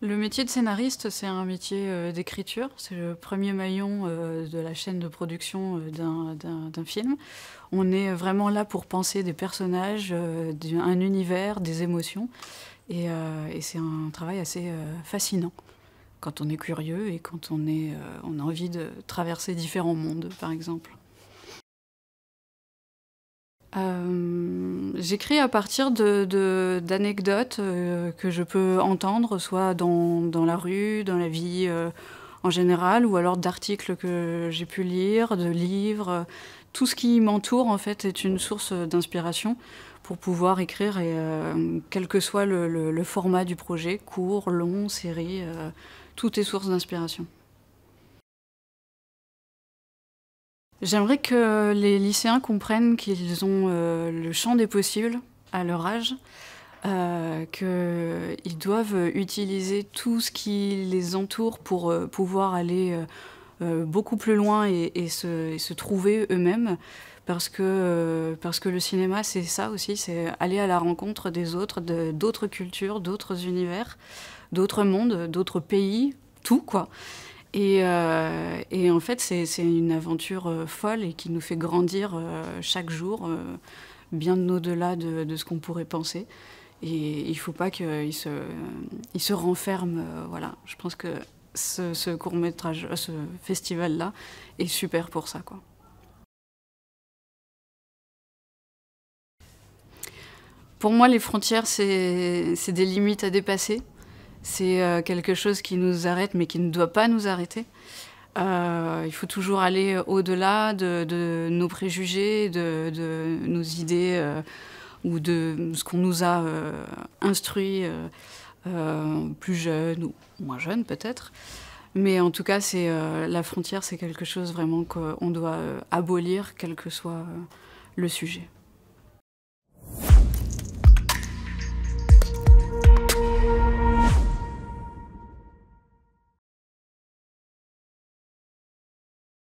Le métier de scénariste, c'est un métier euh, d'écriture. C'est le premier maillon euh, de la chaîne de production euh, d'un film. On est vraiment là pour penser des personnages, un univers, des émotions. Et, c'est un travail assez fascinant quand on est curieux et quand on a envie de traverser différents mondes, par exemple. Euh, j'écris à partir d'anecdotes de, euh, que je peux entendre, soit dans, la rue, dans la vie euh, en général, ou alors d'articles que j'ai pu lire, de livres. Tout ce qui m'entoure, en fait, est une source d'inspiration pour pouvoir écrire, et quel que soit le, format du projet, court, long, série, tout est source d'inspiration. J'aimerais que les lycéens comprennent qu'ils ont euh, le champ des possibles à leur âge, euh, qu'ils doivent utiliser tout ce qui les entoure pour euh, pouvoir aller beaucoup plus loin et, se, se, trouver eux-mêmes. Parce que, parce que le cinéma, c'est ça aussi, c'est aller à la rencontre des autres, d'autres cultures, d'autres univers, d'autres mondes, d'autres pays, tout quoi. Euh, et, en fait, c'est une aventure euh, folle et qui nous fait grandir euh, chaque jour, bien au-delà de, ce qu'on pourrait penser. Et il ne faut pas qu'il se, renferme. voilà, je pense que ce, ce court-métrage, ce festival-là est super pour ça, quoi. Pour moi, les frontières, c'est des limites à dépasser. C'est euh, quelque chose qui nous arrête, mais qui ne doit pas nous arrêter. Euh, il faut toujours aller euh, au-delà de, nos préjugés, de, nos idées ou de ce qu'on nous a instruit plus jeune ou moins jeune peut-être. Mais en tout cas, c'est la frontière, c'est quelque chose vraiment qu'on doit abolir, quel que soit le sujet.